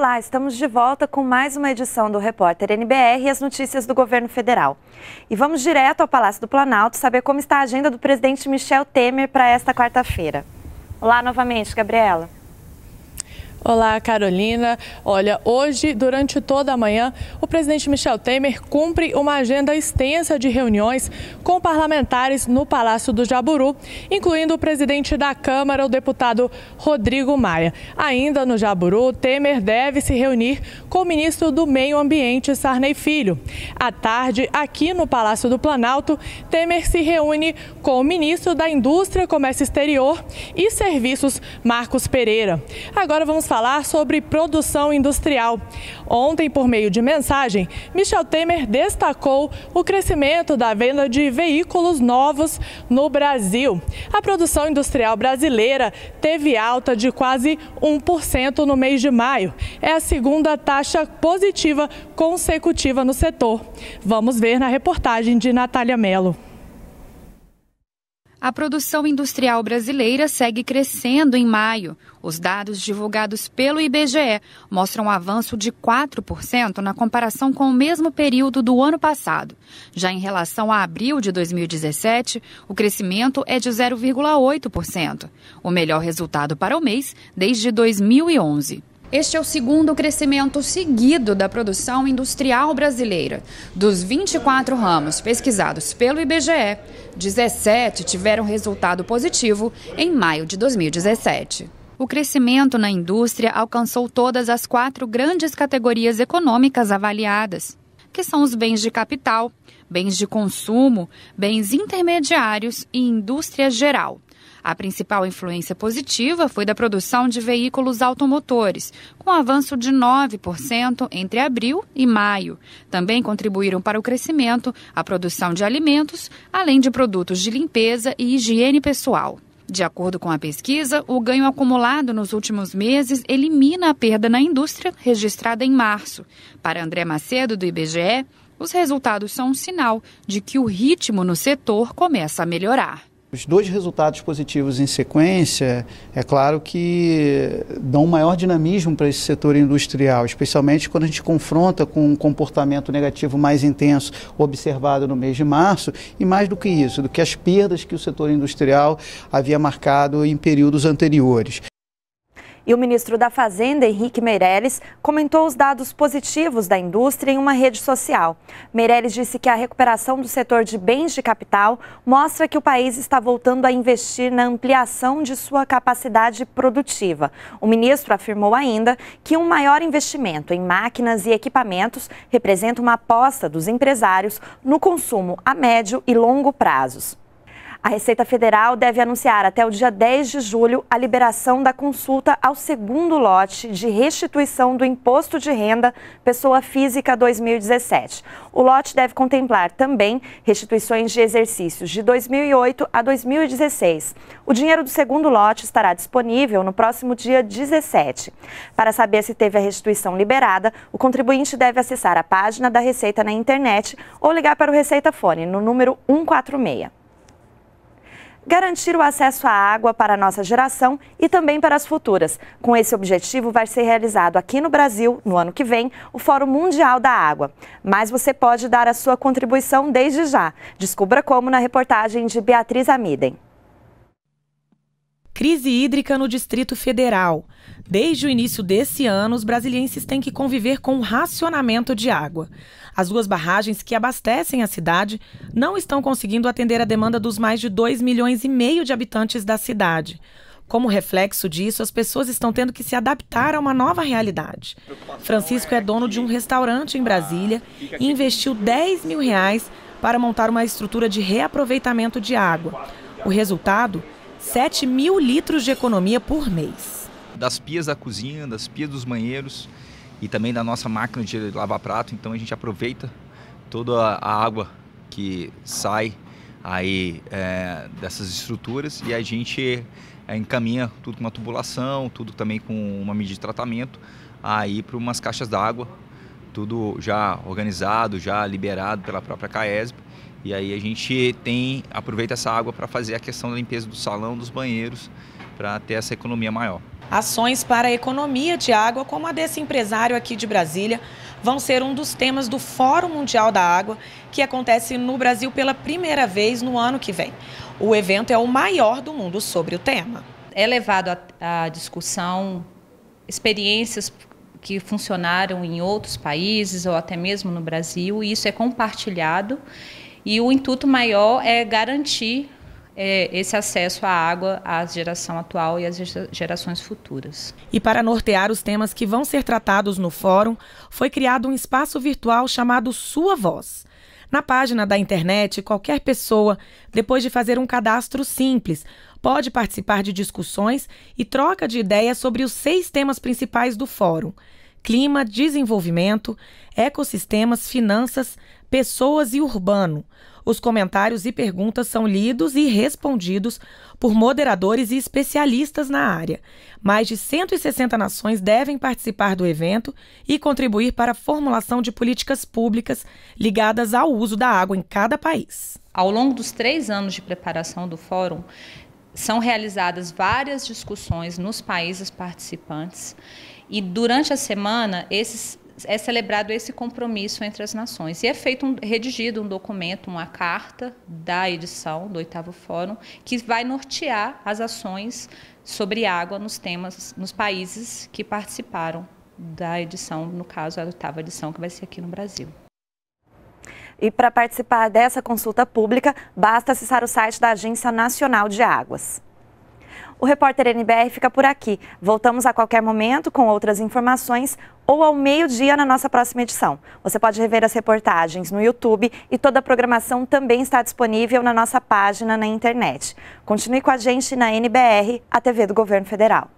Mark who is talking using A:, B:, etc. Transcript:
A: Olá, estamos de volta com mais uma edição do Repórter NBR e as notícias do governo federal. E vamos direto ao Palácio do Planalto saber como está a agenda do presidente Michel Temer para esta quarta-feira. Olá novamente,
B: Gabriela. Olá, Carolina. Olha, hoje, durante toda a manhã, o presidente Michel Temer cumpre uma agenda extensa de reuniões com parlamentares no Palácio do Jaburu, incluindo o presidente da Câmara, o deputado Rodrigo Maia. Ainda no Jaburu, Temer deve se reunir com o ministro do Meio Ambiente, Sarney Filho. À tarde, aqui no Palácio do Planalto, Temer se reúne com o ministro da Indústria, Comércio Exterior e Serviços, Marcos Pereira. Agora vamos falar sobre produção industrial. Ontem, por meio de mensagem, Michel Temer destacou o crescimento da venda de veículos novos no Brasil. A produção industrial brasileira teve alta de quase 1% no mês de maio. É a segunda taxa positiva consecutiva no setor. Vamos ver na reportagem de Natália Mello.
C: A produção industrial brasileira segue crescendo em maio. Os dados divulgados pelo IBGE mostram um avanço de 4% na comparação com o mesmo período do ano passado. Já em relação a abril de 2017, o crescimento é de 0,8%, o melhor resultado para o mês desde 2011. Este é o segundo crescimento seguido da produção industrial brasileira. Dos 24 ramos pesquisados pelo IBGE, 17 tiveram resultado positivo em maio de 2017. O crescimento na indústria alcançou todas as quatro grandes categorias econômicas avaliadas, que são os bens de capital, bens de consumo, bens intermediários e indústria geral. A principal influência positiva foi da produção de veículos automotores, com avanço de 9% entre abril e maio. Também contribuíram para o crescimento a produção de alimentos, além de produtos de limpeza e higiene pessoal. De acordo com a pesquisa, o ganho acumulado nos últimos meses elimina a perda na indústria registrada em março. Para André Macedo, do IBGE, os resultados são um sinal de que o ritmo no setor começa a melhorar.
D: Os dois resultados positivos em sequência, é claro que dão um maior dinamismo para esse setor industrial, especialmente quando a gente confronta com um comportamento negativo mais intenso observado no mês de março, e mais do que isso, do que as perdas que o setor industrial havia marcado em períodos anteriores.
A: E o ministro da Fazenda, Henrique Meirelles, comentou os dados positivos da indústria em uma rede social. Meirelles disse que a recuperação do setor de bens de capital mostra que o país está voltando a investir na ampliação de sua capacidade produtiva. O ministro afirmou ainda que um maior investimento em máquinas e equipamentos representa uma aposta dos empresários no consumo a médio e longo prazos. A Receita Federal deve anunciar até o dia 10 de julho a liberação da consulta ao segundo lote de restituição do Imposto de Renda Pessoa Física 2017. O lote deve contemplar também restituições de exercícios de 2008 a 2016. O dinheiro do segundo lote estará disponível no próximo dia 17. Para saber se teve a restituição liberada, o contribuinte deve acessar a página da Receita na internet ou ligar para o Receita Fone no número 146 garantir o acesso à água para a nossa geração e também para as futuras. Com esse objetivo, vai ser realizado aqui no Brasil, no ano que vem, o Fórum Mundial da Água. Mas você pode dar a sua contribuição desde já. Descubra como na reportagem de Beatriz Amiden.
E: Crise hídrica no Distrito Federal. Desde o início desse ano, os brasilienses têm que conviver com o racionamento de água. As duas barragens que abastecem a cidade não estão conseguindo atender a demanda dos mais de 2 milhões e meio de habitantes da cidade. Como reflexo disso, as pessoas estão tendo que se adaptar a uma nova realidade. Francisco é dono de um restaurante em Brasília e investiu 10 mil reais para montar uma estrutura de reaproveitamento de água. O resultado? 7 mil litros de economia por mês. Das pias da cozinha, das pias dos banheiros e também da nossa máquina de lavar prato. Então a gente aproveita toda a água que sai aí é, dessas estruturas e a gente é, encaminha tudo com uma tubulação, tudo também com uma medida de tratamento aí para umas caixas d'água, tudo já organizado, já liberado pela própria CAESB e aí a gente tem aproveita essa água para fazer a questão da limpeza do salão, dos banheiros, para ter essa economia maior. Ações para a economia de água, como a desse empresário aqui de Brasília, vão ser um dos temas do Fórum Mundial da Água, que acontece no Brasil pela primeira vez no ano que vem. O evento é o
D: maior do mundo sobre o tema. É levado à discussão experiências que funcionaram em outros países ou até mesmo no Brasil, e isso é compartilhado e o intuito maior é garantir é, esse acesso à água à geração atual e às gerações futuras.
E: E para nortear os temas que vão ser tratados no fórum, foi criado um espaço virtual chamado Sua Voz. Na página da internet, qualquer pessoa, depois de fazer um cadastro simples, pode participar de discussões e troca de ideias sobre os seis temas principais do fórum clima, desenvolvimento, ecossistemas, finanças, pessoas e urbano. Os comentários e perguntas são lidos e respondidos por moderadores e especialistas na área. Mais de 160 nações devem participar do evento e contribuir para a formulação
D: de políticas públicas ligadas ao uso da água em cada país. Ao longo dos três anos de preparação do fórum, são realizadas várias discussões nos países participantes e durante a semana, esses, é celebrado esse compromisso entre as nações. E é feito um, redigido um documento, uma carta da edição do oitavo fórum, que vai nortear as ações sobre água nos temas, nos países que participaram da edição, no caso, a oitava edição, que vai ser aqui no Brasil.
A: E para participar dessa consulta pública, basta acessar o site da Agência Nacional de Águas. O repórter NBR fica por aqui. Voltamos a qualquer momento com outras informações ou ao meio-dia na nossa próxima edição. Você pode rever as reportagens no YouTube e toda a programação também está disponível na nossa página na internet. Continue com a gente na NBR, a TV do Governo Federal.